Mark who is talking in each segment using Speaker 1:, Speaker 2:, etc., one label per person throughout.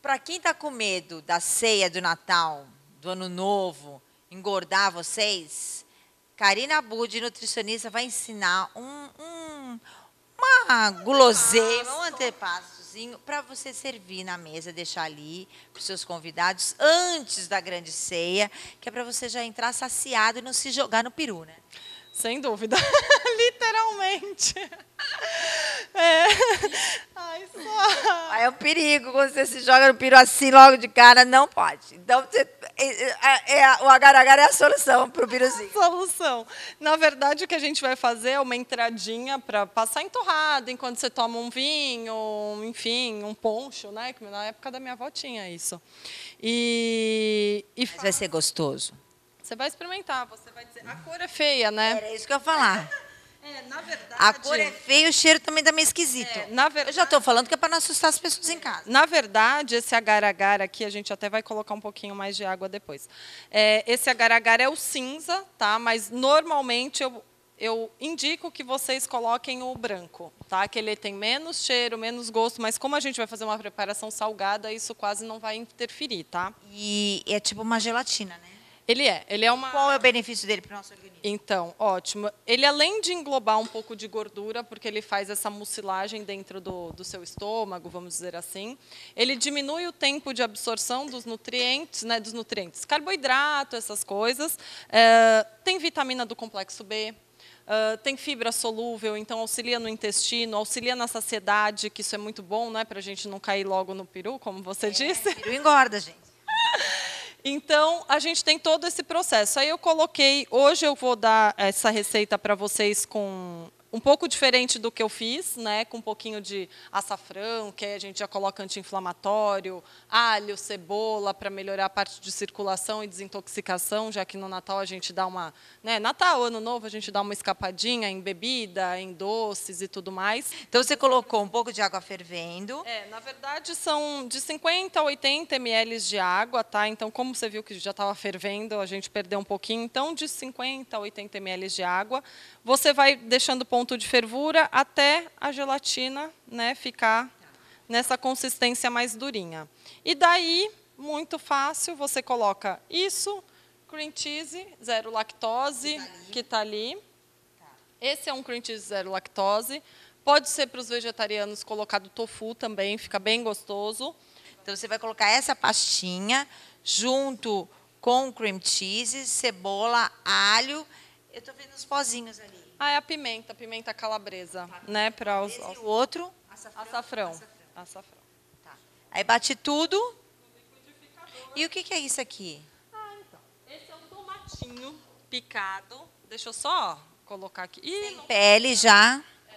Speaker 1: para quem está com medo da ceia do Natal, do Ano Novo, engordar vocês, Karina Bud, nutricionista, vai ensinar um, um uma guloseima, um antepassozinho para você servir na mesa, deixar ali para os seus convidados antes da grande ceia, que é para você já entrar saciado e não se jogar no peru, né? Sem dúvida, literalmente. É. Ai, só. Aí é o um perigo, quando você se joga no piru assim logo de cara, não pode. Então, você, é, é, é o agar-agar é
Speaker 2: a solução para é o piruzinho. solução. Na verdade, o que a gente vai fazer é uma entradinha para passar entorrada enquanto você toma um vinho, enfim, um poncho, né? Na época da minha avó tinha isso. E, e Mas vai ser gostoso. Você vai experimentar, você vai dizer. A cor é feia, né? Era isso que eu ia falar. É, na verdade. A cor é
Speaker 1: feia e o cheiro também tá meio esquisito. É, na verdade, Eu já estou falando que é para não assustar as pessoas em casa. Na verdade,
Speaker 2: esse agar-agar aqui, a gente até vai colocar um pouquinho mais de água depois. É, esse agar-agar é o cinza, tá? Mas normalmente eu, eu indico que vocês coloquem o branco, tá? Que ele tem menos cheiro, menos gosto, mas como a gente vai fazer uma preparação salgada, isso quase não vai interferir, tá?
Speaker 1: E é tipo uma gelatina, né? Ele
Speaker 2: é. Ele é uma. Qual é o benefício dele para o nosso organismo? Então, ótimo. Ele além de englobar um pouco de gordura, porque ele faz essa mucilagem dentro do, do seu estômago, vamos dizer assim, ele diminui o tempo de absorção dos nutrientes, né, dos nutrientes, carboidrato, essas coisas. É, tem vitamina do complexo B, Uh, tem fibra solúvel, então auxilia no intestino, auxilia na saciedade, que isso é muito bom, né? Para a gente não cair logo no peru, como você é, disse. Peru engorda, gente. Então, a gente tem todo esse processo. Aí eu coloquei, hoje eu vou dar essa receita para vocês com um pouco diferente do que eu fiz, né, com um pouquinho de açafrão, que a gente já coloca anti-inflamatório, alho, cebola para melhorar a parte de circulação e desintoxicação, já que no Natal a gente dá uma, né, Natal, Ano Novo, a gente dá uma escapadinha em bebida, em doces e tudo mais. Então você colocou um pouco de água fervendo? É, na verdade são de 50 a 80 ml de água, tá? Então como você viu que já estava fervendo, a gente perdeu um pouquinho, então de 50 a 80 ml de água, você vai deixando ponto de fervura até a gelatina né, ficar nessa consistência mais durinha. E daí, muito fácil, você coloca isso, cream cheese, zero lactose, que está ali. Tá ali. Esse é um cream cheese zero lactose. Pode ser para os vegetarianos colocado tofu também, fica bem gostoso.
Speaker 1: Então, você vai colocar essa pastinha junto com cream cheese, cebola, alho
Speaker 2: eu tô vendo os pozinhos ali. Ah, é a pimenta, pimenta calabresa, tá.
Speaker 1: né, para os, os... E o outro,
Speaker 2: açafrão. Açafrão. açafrão.
Speaker 1: açafrão. Tá. Aí bate tudo. E o que, que é isso aqui? Ah, então.
Speaker 2: Esse é um tomatinho picado. Deixa eu só colocar aqui. Ih, sem pele
Speaker 1: já. É.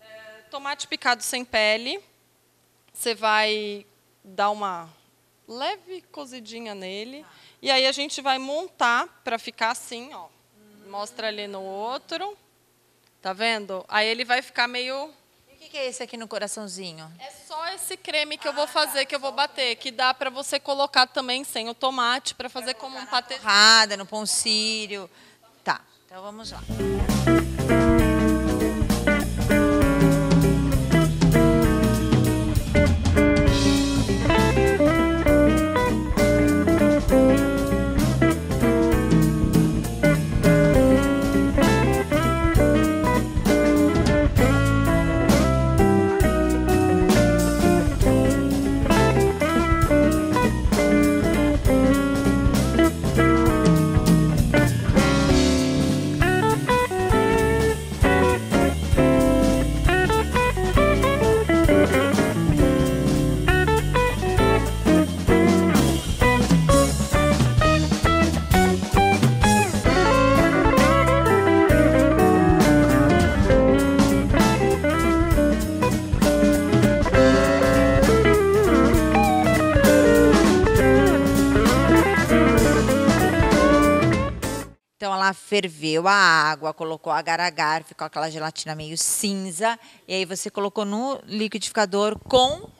Speaker 2: É, tomate picado sem pele. Você vai dar uma leve cozidinha nele. Ah. E aí a gente vai montar para ficar assim, ó. Mostra ali no outro. Tá vendo? Aí ele vai ficar meio... E o que, que, é esse aqui no coraçãozinho? É só esse creme que eu ah, vou tá. fazer, tá. que eu vou bater, que dá para você colocar também sem o tomate, para fazer como um patê. Torrada, no
Speaker 1: pão sírio. Tá, então vamos lá. ferveu a água, colocou agar-agar, ficou aquela gelatina meio cinza, e aí você colocou no liquidificador com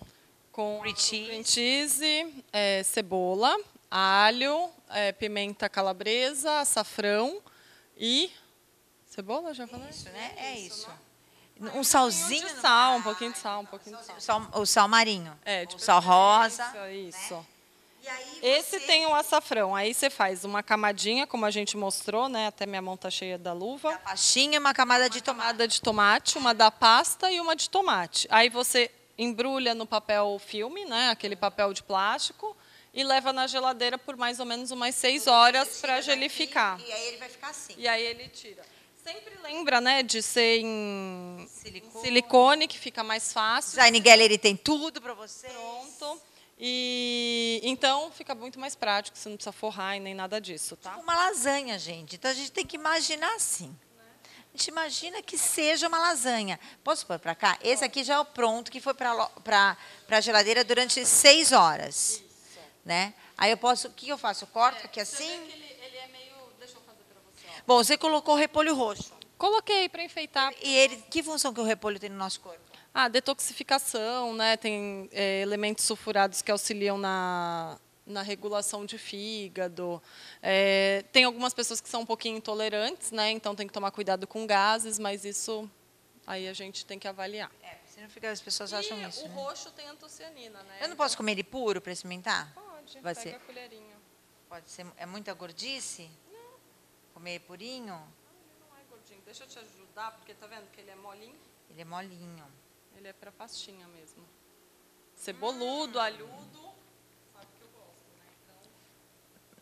Speaker 1: com cream cheese,
Speaker 2: cream cheese é, cebola, alho, é, pimenta calabresa, açafrão e cebola, já falei? Isso, né? É isso. É isso. Né? Um salzinho, um sal, né? um pouquinho de sal, um pouquinho de sal. O sal, o sal marinho, é, o sal rosa, isso. Né? Esse tem um açafrão. Aí você faz uma camadinha, como a gente mostrou, né? Até minha mão tá cheia da luva. Da pastinha, uma camada uma de tomate. camada de tomate, uma da pasta e uma de tomate. Aí você embrulha no papel filme, né? Aquele papel de plástico. E leva na geladeira por mais ou menos umas seis horas para gelificar. Daqui,
Speaker 1: e aí ele vai ficar assim. E aí ele tira. Sempre
Speaker 2: lembra, né, de ser em silicone. silicone, que fica mais fácil. Design Gallery
Speaker 1: tem tudo para você. Pronto.
Speaker 2: E então fica muito mais prático, você não precisa forrar e nem nada disso, tá? Tipo uma
Speaker 1: lasanha, gente. Então a gente tem que imaginar assim. A gente imagina que seja uma lasanha. Posso pôr para cá? Esse aqui já é o pronto que foi para a geladeira durante seis horas. Isso. Né? Aí eu posso. O que eu faço? Eu corto é, aqui assim? Que ele, ele é meio. Deixa eu fazer para você. Bom, você colocou repolho roxo. Coloquei para enfeitar. E ele, que
Speaker 2: função que o repolho tem no nosso corpo? Ah, detoxificação, né? tem é, elementos sulfurados que auxiliam na, na regulação de fígado. É, tem algumas pessoas que são um pouquinho intolerantes, né? então tem que tomar cuidado com gases, mas isso aí a gente tem que avaliar. É, senão fica, as pessoas e acham isso. o né? roxo tem antocianina. Né? Eu não posso comer ele
Speaker 1: puro para experimentar? Pode, Vai pega ser. a colherinha. Pode ser, é muita gordice? Não. Comer purinho? Não, ele
Speaker 2: não é gordinho. Deixa eu te ajudar, porque tá vendo que ele é molinho?
Speaker 1: Ele é molinho.
Speaker 2: Ele é para pastinha mesmo.
Speaker 1: Ceboludo,
Speaker 2: alhudo. Sabe que eu gosto,
Speaker 1: né?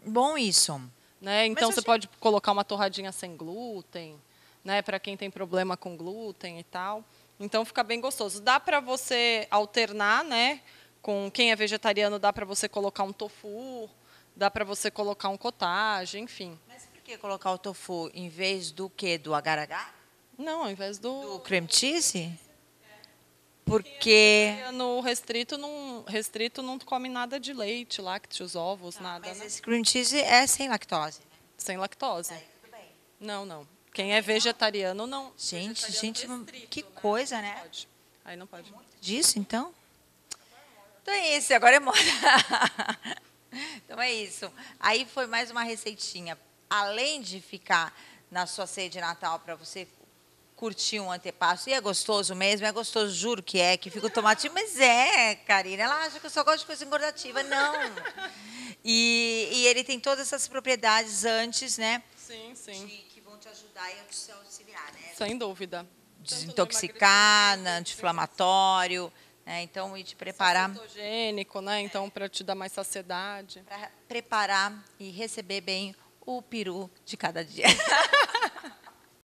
Speaker 1: Então... Bom isso. Né? Então você
Speaker 2: achei... Assim pode colocar uma torradinha sem glúten, né? Para quem tem problema com glúten e tal. Então fica bem gostoso. Dá para você alternar, né? Com quem é vegetariano, dá para você colocar um tofu, dá para você colocar um cottage, enfim.
Speaker 1: Mas por que colocar o tofu em vez do que do agar-agar?
Speaker 2: Não, ao invés do. Do creme
Speaker 1: cheese? porque
Speaker 2: no restrito não restrito não come nada de leite, lácteos, ovos, não, nada. Mas né? esse
Speaker 1: cream cheese é sem lactose. Né? Sem lactose. bem. não, não. Quem é
Speaker 2: vegetariano não.
Speaker 1: Gente, vegetariano gente, restrito, né? que né? coisa, né? Pode. Aí não pode. Disso então? Então é isso, agora é moda. então é isso. Aí foi mais uma receitinha. Além de ficar na sua ceia de Natal para você curtir um antepasso. E é gostoso mesmo, é gostoso, juro que é, que fica o tomate. Mas é, Karina, ela acha que eu só gosto de coisa engordativa. Não. E, e ele tem todas essas propriedades antes, né? Sim, sim. De, que vão te ajudar e te auxiliar, né? Sem dúvida. Desintoxicar, anti-inflamatório. Né? então, e te preparar. Cetogênico, né? Então, para te dar mais saciedade. Para preparar e receber bem o peru de cada dia.